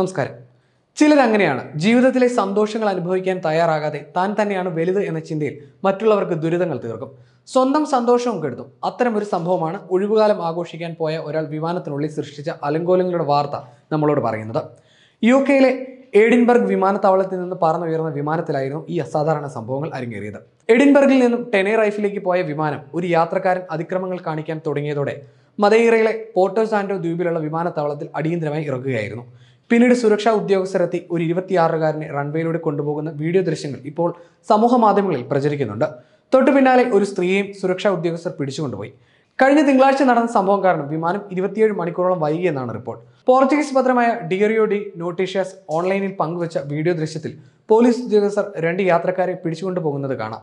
നമസ്കാരം ചിലരങ്ങനെയാണ് ജീവിതത്തിലെ സന്തോഷങ്ങൾ അനുഭവിക്കാൻ തയ്യാറാകാതെ താൻ തന്നെയാണ് വലുത് എന്ന ചിന്തയിൽ മറ്റുള്ളവർക്ക് ദുരിതങ്ങൾ തീർക്കും സ്വന്തം സന്തോഷവും കെടുത്തും അത്തരം ഒരു സംഭവമാണ് ഒഴിവുകാലം ആഘോഷിക്കാൻ പോയ ഒരാൾ വിമാനത്തിനുള്ളിൽ സൃഷ്ടിച്ച അലങ്കോലങ്ങളുടെ വാർത്ത നമ്മളോട് പറയുന്നത് യു കെയിലെ എഡിൻബർഗ് വിമാനത്താവളത്തിൽ നിന്ന് പറന്നുയർന്ന വിമാനത്തിലായിരുന്നു ഈ അസാധാരണ സംഭവങ്ങൾ അരങ്ങേറിയത് എഡിൻബർഗിൽ നിന്നും ടെനേറൈഫിലേക്ക് പോയ വിമാനം ഒരു യാത്രക്കാരൻ അതിക്രമങ്ങൾ കാണിക്കാൻ തുടങ്ങിയതോടെ മദൈറയിലെ പോർട്ടോ ദ്വീപിലുള്ള വിമാനത്താവളത്തിൽ അടിയന്തരമായി ഇറക്കുകയായിരുന്നു പിന്നീട് സുരക്ഷാ ഉദ്യോഗസ്ഥരെത്തി ഒരു ഇരുപത്തിയാറുകാരനെ റൺവേയിലൂടെ കൊണ്ടുപോകുന്ന വീഡിയോ ദൃശ്യങ്ങൾ ഇപ്പോൾ സമൂഹ മാധ്യമങ്ങളിൽ പ്രചരിക്കുന്നുണ്ട് തൊട്ടു പിന്നാലെ ഒരു സ്ത്രീയെയും സുരക്ഷാ ഉദ്യോഗസ്ഥർ പിടിച്ചുകൊണ്ടുപോയി കഴിഞ്ഞ തിങ്കളാഴ്ച നടന്ന സംഭവം കാരണം വിമാനം ഇരുപത്തിയേഴ് മണിക്കൂറോളം വൈകിയെന്നാണ് റിപ്പോർട്ട് പോർച്ചുഗീസ് പത്രമായ ഡിയറിയോ ഡി നോട്ടീഷ്യസ് ഓൺലൈനിൽ പങ്കുവച്ച വീഡിയോ ദൃശ്യത്തിൽ പോലീസ് ഉദ്യോഗസ്ഥർ രണ്ട് യാത്രക്കാരെ പിടിച്ചുകൊണ്ടു പോകുന്നത് കാണാം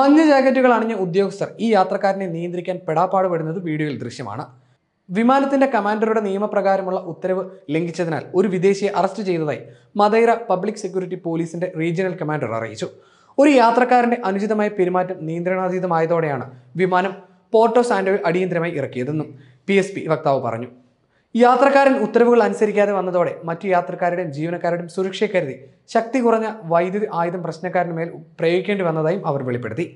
മഞ്ഞ ജാക്കറ്റുകൾ അണിഞ്ഞ ഉദ്യോഗസ്ഥർ ഈ യാത്രക്കാരനെ നിയന്ത്രിക്കാൻ പെടാപ്പാടുപെടുന്നത് വീഡിയോയിൽ ദൃശ്യമാണ് വിമാനത്തിന്റെ കമാൻഡറുടെ നിയമപ്രകാരമുള്ള ഉത്തരവ് ലംഘിച്ചതിനാൽ ഒരു വിദേശിയെ അറസ്റ്റ് ചെയ്തതായി മദൈറ പബ്ലിക് സെക്യൂരിറ്റി പോലീസിന്റെ റീജിയണൽ കമാൻഡർ അറിയിച്ചു ഒരു യാത്രക്കാരന്റെ അനുചിതമായ പെരുമാറ്റം നിയന്ത്രണാതീതമായതോടെയാണ് വിമാനം പോർട്ടോ സാൻഡോയിൽ അടിയന്തരമായി ഇറക്കിയതെന്നും പി എസ് പി വക്താവ് പറഞ്ഞു യാത്രക്കാരൻ ഉത്തരവുകൾ അനുസരിക്കാതെ വന്നതോടെ മറ്റു യാത്രക്കാരുടെയും ജീവനക്കാരുടെയും സുരക്ഷയെ കരുതി ശക്തി കുറഞ്ഞ വൈദ്യുതി ആയുധം പ്രശ്നക്കാരന് മേൽ പ്രയോഗിക്കേണ്ടി വന്നതായും അവർ വെളിപ്പെടുത്തി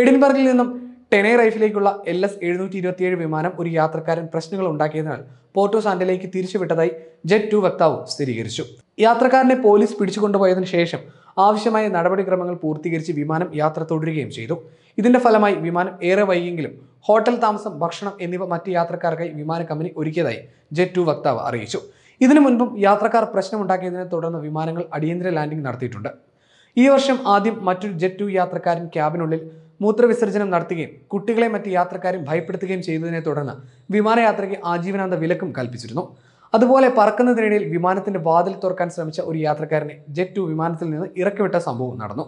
എഡിൻബർഗിൽ നിന്നും ടെനേറൈഫിലേക്കുള്ള എൽ എസ് എഴുന്നൂറ്റി ഇരുപത്തിയേഴ് വിമാനം ഒരു യാത്രക്കാരൻ പ്രശ്നങ്ങൾ ഉണ്ടാക്കിയതിനാൽ പോർട്ടോ സാന്റലേക്ക് തിരിച്ചുവിട്ടതായി ജെറ്റ് ടു വക്താവ് സ്ഥിരീകരിച്ചു യാത്രക്കാരനെ പോലീസ് പിടിച്ചുകൊണ്ടുപോയതിനു ശേഷം ആവശ്യമായ നടപടിക്രമങ്ങൾ പൂർത്തീകരിച്ച് വിമാനം യാത്ര തുടരുകയും ചെയ്തു ഇതിന്റെ ഫലമായി വിമാനം ഏറെ വൈകിയെങ്കിലും ഹോട്ടൽ താമസം ഭക്ഷണം എന്നിവ മറ്റ് യാത്രക്കാർക്കായി വിമാന കമ്പനി ഒരുക്കിയതായി ജെറ്റ് ടു വക്താവ് അറിയിച്ചു ഇതിനു മുൻപും യാത്രക്കാർ പ്രശ്നമുണ്ടാക്കിയതിനെ തുടർന്ന് വിമാനങ്ങൾ അടിയന്തര ലാൻഡിംഗ് നടത്തിയിട്ടുണ്ട് ഈ വർഷം ആദ്യം മറ്റൊരു ജെറ്റ് ടു യാത്രക്കാരൻ ക്യാബിനുള്ളിൽ മൂത്രവിസർജനം നടത്തുകയും കുട്ടികളെ മറ്റ് യാത്രക്കാരും ഭയപ്പെടുത്തുകയും ചെയ്തതിനെ തുടർന്ന് വിമാനയാത്രയ്ക്ക് ആജീവനാന്ത വിലക്കും കൽപ്പിച്ചിരുന്നു അതുപോലെ പറക്കുന്നതിനിടയിൽ വിമാനത്തിന്റെ വാതിൽ തുറക്കാൻ ശ്രമിച്ച ഒരു യാത്രക്കാരനെ ജെറ്റ് ടു വിമാനത്തിൽ നിന്ന് ഇറക്കിവിട്ട സംഭവം നടന്നു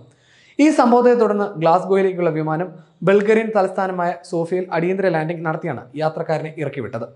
ഈ സംഭവത്തെ തുടർന്ന് ഗ്ലാസ്ഗോയിലേക്കുള്ള വിമാനം ബൾഗേറിയൻ തലസ്ഥാനമായ സോഫിയയിൽ അടിയന്തര ലാൻഡിംഗ് നടത്തിയാണ് യാത്രക്കാരനെ ഇറക്കിവിട്ടത്